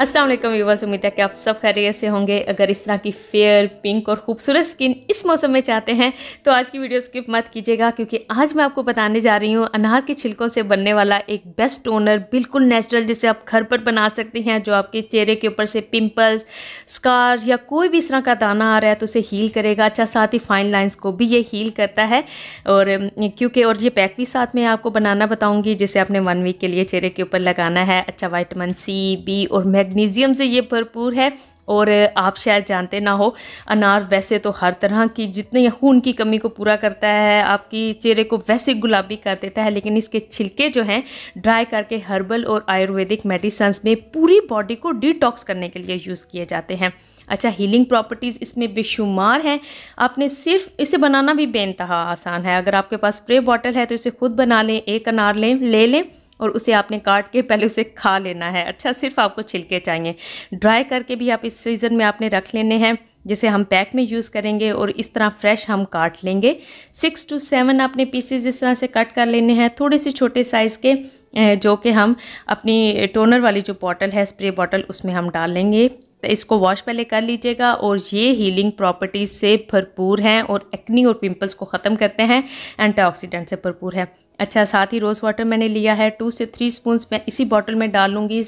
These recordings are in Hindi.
असलम युवा उम्मीद है कि आप सब खैरियत से होंगे अगर इस तरह की फेयर पिंक और खूबसूरत स्किन इस मौसम में चाहते हैं तो आज की वीडियो स्किप मत कीजिएगा क्योंकि आज मैं आपको बताने जा रही हूँ अनार के छिलकों से बनने वाला एक बेस्ट टोनर बिल्कुल नेचुरल जिसे आप घर पर बना सकते हैं जो आपके चेहरे के ऊपर से पिम्पल्स स्कार या कोई भी इस तरह का दाना आ रहा है तो उसे हील करेगा अच्छा साथ ही फाइन लाइन्स को भी ये हील करता है और क्योंकि और ये पैक भी साथ में आपको बनाना बताऊँगी जिसे आपने वन वीक के लिए चेहरे के ऊपर लगाना है अच्छा वाइटमिन सी बी और मैग्नीजियम से ये भरपूर है और आप शायद जानते ना हो अनार वैसे तो हर तरह की जितने खून की कमी को पूरा करता है आपकी चेहरे को वैसे गुलाबी कर देता है लेकिन इसके छिलके जो हैं ड्राई करके हर्बल और आयुर्वेदिक मेडिसन में पूरी बॉडी को डिटॉक्स करने के लिए यूज़ किए जाते हैं अच्छा हीलिंग प्रॉपर्टीज़ इसमें बेशुमार हैं आपने सिर्फ इसे बनाना भी बेनतहा आसान है अगर आपके पास स्प्रे बॉटल है तो इसे खुद बना लें एक अनार लें ले लें और उसे आपने काट के पहले उसे खा लेना है अच्छा सिर्फ आपको छिलके चाहिए ड्राई करके भी आप इस सीज़न में आपने रख लेने हैं जिसे हम पैक में यूज़ करेंगे और इस तरह फ्रेश हम काट लेंगे सिक्स टू सेवन आपने पीसेज इस तरह से कट कर लेने हैं थोड़े से छोटे साइज़ के जो कि हम अपनी टोनर वाली जो बॉटल है स्प्रे बॉटल उसमें हम डाल लेंगे तो इसको वॉश पहले कर लीजिएगा और ये हीलिंग प्रॉपर्टीज़ से भरपूर हैं और एक्नी और पिंपल्स को ख़त्म करते हैं एंटीऑक्सीडेंट से भरपूर है अच्छा साथ ही रोज़ वाटर मैंने लिया है टू से थ्री स्पून मैं इसी बॉटल में डाल लूँगी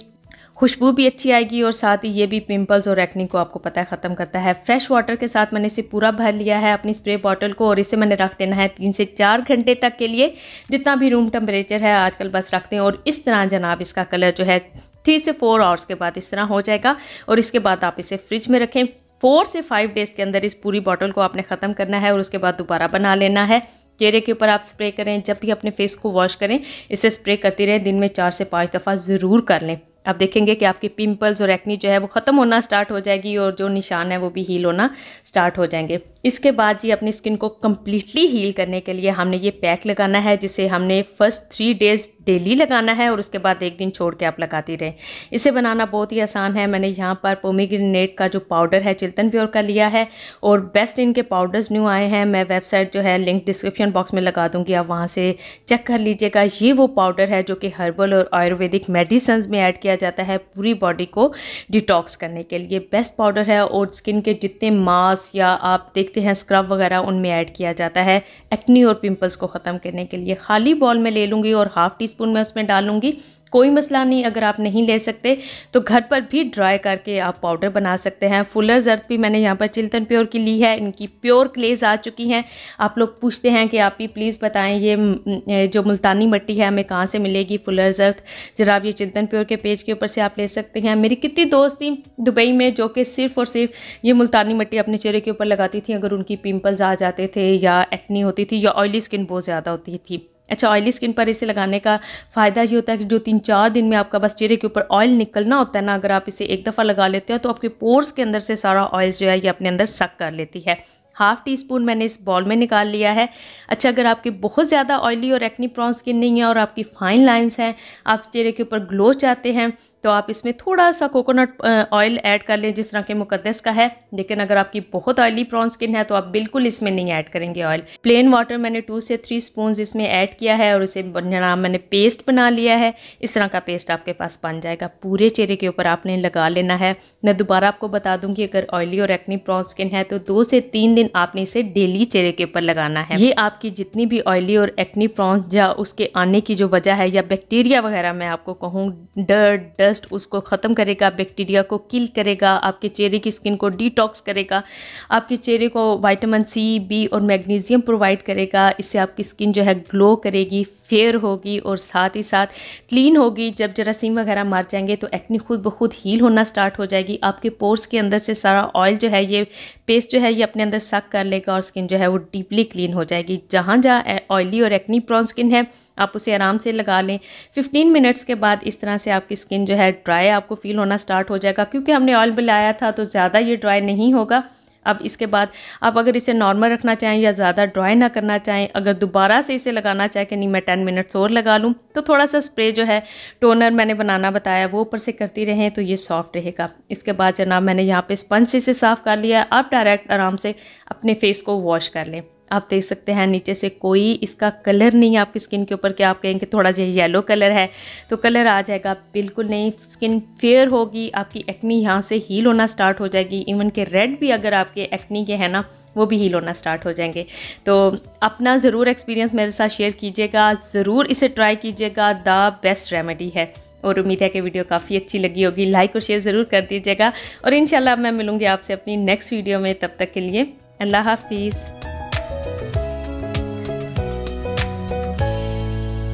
खुशबू भी अच्छी आएगी और साथ ही ये भी पिंपल्स और एक्ने को आपको पता है ख़त्म करता है फ्रेश वाटर के साथ मैंने इसे पूरा भर लिया है अपनी स्प्रे बॉटल को और इसे मैंने रख देना है तीन से चार घंटे तक के लिए जितना भी रूम टेम्परेचर है आजकल बस रखते हैं और इस तरह जनाब इसका कलर जो है थ्री से फोर आवर्स के बाद इस तरह हो जाएगा और इसके बाद आप इसे फ्रिज में रखें फोर से फाइव डेज़ के अंदर इस पूरी बॉटल को आपने ख़त्म करना है और उसके बाद दोबारा बना लेना है चेहरे के ऊपर आप स्प्रे करें जब भी अपने फेस को वॉश करें इसे स्प्रे करते रहें दिन में चार से पाँच दफ़ा ज़रूर कर लें आप देखेंगे कि आपके पिंपल्स और एक्नी जो है वो ख़त्म होना स्टार्ट हो जाएगी और जो निशान है वो भी हील होना स्टार्ट हो जाएंगे इसके बाद जी अपनी स्किन को कम्प्लीटली हील करने के लिए हमने ये पैक लगाना है जिसे हमने फर्स्ट थ्री डेज़ डेली लगाना है और उसके बाद एक दिन छोड़ के आप लगाती रहें इसे बनाना बहुत ही आसान है मैंने यहाँ पर पोमीग्रेनेट का जो पाउडर है चिल्तन प्योर का लिया है और बेस्ट इनके पाउडर्स न्यू आए हैं मैं वेबसाइट जो है लिंक डिस्क्रिप्शन बॉक्स में लगा दूँगी आप वहाँ से चेक कर लीजिएगा ये वो पाउडर है जो कि हर्बल और आयुर्वेदिक मेडिसन में ऐड किया जाता है पूरी बॉडी को डिटॉक्स करने के लिए बेस्ट पाउडर है और स्किन के जितने मास या आप देख देखते हैं स्क्रब वगैरह उनमें ऐड किया जाता है एक्नी और पिंपल्स को ख़त्म करने के लिए खाली बॉल में ले लूँगी और हाफ़ टी स्पून में उसमें डालूंगी कोई मसला नहीं अगर आप नहीं ले सकते तो घर पर भी ड्राई करके आप पाउडर बना सकते हैं फुलर जर्द भी मैंने यहाँ पर चिल्तन प्योर की ली है इनकी प्योर क्लेज आ चुकी हैं आप लोग पूछते हैं कि आप ही प्लीज़ बताएं ये जो मुल्तानी मट्टी है हमें कहाँ से मिलेगी फुलर ज़र्द जरा आप ये चिल्तन प्योर के पेज के ऊपर से आप ले सकते हैं मेरी कितनी दोस्त थी दुबई में जो कि सिर्फ और सिर्फ ये मुल्तानी मट्टी अपने चेहरे के ऊपर लगाती थी अगर उनकी पिम्पल्स आ जाते थे या एक्नी होती थी या ऑयली स्किन बहुत ज़्यादा होती थी अच्छा ऑयली स्किन पर इसे लगाने का फ़ायदा ये होता है कि जो तीन चार दिन में आपका बस चेहरे के ऊपर ऑयल निकलना होता है ना अगर आप इसे एक दफ़ा लगा लेते हैं तो आपके पोर्स के अंदर से सारा ऑयल जो है ये अपने अंदर सक कर लेती है हाफ़ टी स्पून मैंने इस बॉल में निकाल लिया है अच्छा अगर आपकी बहुत ज़्यादा ऑयली और एक्नी प्रॉन्स स्किन नहीं है और आपकी फाइन लाइन्स हैं आप चेहरे के ऊपर ग्लो चाहते हैं तो आप इसमें थोड़ा सा कोकोनट ऑयल ऐड कर लें जिस तरह के मुकदस का है लेकिन अगर आपकी बहुत ऑयली प्रॉन स्किन है तो आप बिल्कुल इसमें नहीं ऐड करेंगे ऑयल प्लेन वाटर मैंने टू से थ्री स्पून इसमें ऐड किया है और इसे मैंने पेस्ट बना लिया है इस तरह का पेस्ट आपके पास बन जाएगा पूरे चेहरे के ऊपर आपने लगा लेना है मैं दोबारा आपको बता दूंगी अगर ऑयली और एक्नी प्रॉन स्किन है तो दो से तीन दिन आपने इसे डेली चेहरे के ऊपर लगाना है ये आपकी जितनी भी ऑयली और एक्नी प्रॉन्स या उसके आने की जो वजह है या बैक्टीरिया वगैरह मैं आपको कहूँ डर डर डस्ट उसको ख़त्म करेगा बैक्टीरिया को किल करेगा आपके चेहरे की स्किन को डिटॉक्स करेगा आपके चेहरे को वाइटामिन सी बी और मैग्नीजियम प्रोवाइड करेगा इससे आपकी स्किन जो है ग्लो करेगी फेयर होगी और साथ ही साथ क्लीन होगी जब जरासीम वगैरह मार जाएंगे तो एक्ने खुद ब खुद हील होना स्टार्ट हो जाएगी आपके पोर्स के अंदर से सारा ऑयल जो है ये पेस्ट जो है ये अपने अंदर सक कर लेगा और स्किन जो है वो डीपली क्लीन हो जाएगी जहाँ जहाँ ऑयली और एक्नी प्रॉन स्किन है आप उसे आराम से लगा लें 15 मिनट्स के बाद इस तरह से आपकी स्किन जो है ड्राई आपको फील होना स्टार्ट हो जाएगा क्योंकि हमने ऑयल बिलाया था तो ज़्यादा ये ड्राई नहीं होगा अब इसके बाद आप अगर इसे नॉर्मल रखना चाहें या ज़्यादा ड्राई ना करना चाहें अगर दोबारा से इसे लगाना चाहें कि नहीं मैं टेन मिनट्स और लगा लूँ तो थोड़ा सा स्प्रे जो है टोनर मैंने बनाना बताया वो ऊपर से करती रहें तो ये सॉफ्ट रहेगा इसके बाद जनाब मैंने यहाँ पे स्पंज से इसे साफ़ कर लिया आप डायरेक्ट आराम से अपने फेस को वॉश कर लें आप देख सकते हैं नीचे से कोई इसका कलर नहीं है आपकी स्किन के ऊपर कि आप कहेंगे थोड़ा सा येलो कलर है तो कलर आ जाएगा बिल्कुल नहीं स्किन फेयर होगी आपकी एक्नी यहाँ से हील होना स्टार्ट हो जाएगी इवन के रेड भी अगर आपके एक्नी के हैं ना वो भी हील होना स्टार्ट हो जाएंगे तो अपना ज़रूर एक्सपीरियंस मेरे साथ शेयर कीजिएगा ज़रूर इसे ट्राई कीजिएगा द बेस्ट रेमेडी है और उम्मीद है कि वीडियो काफ़ी अच्छी लगी होगी लाइक और शेयर ज़रूर कर दीजिएगा और इन मैं मिलूँगी आपसे अपनी नेक्स्ट वीडियो में तब तक के लिए अल्लाह हाफिज़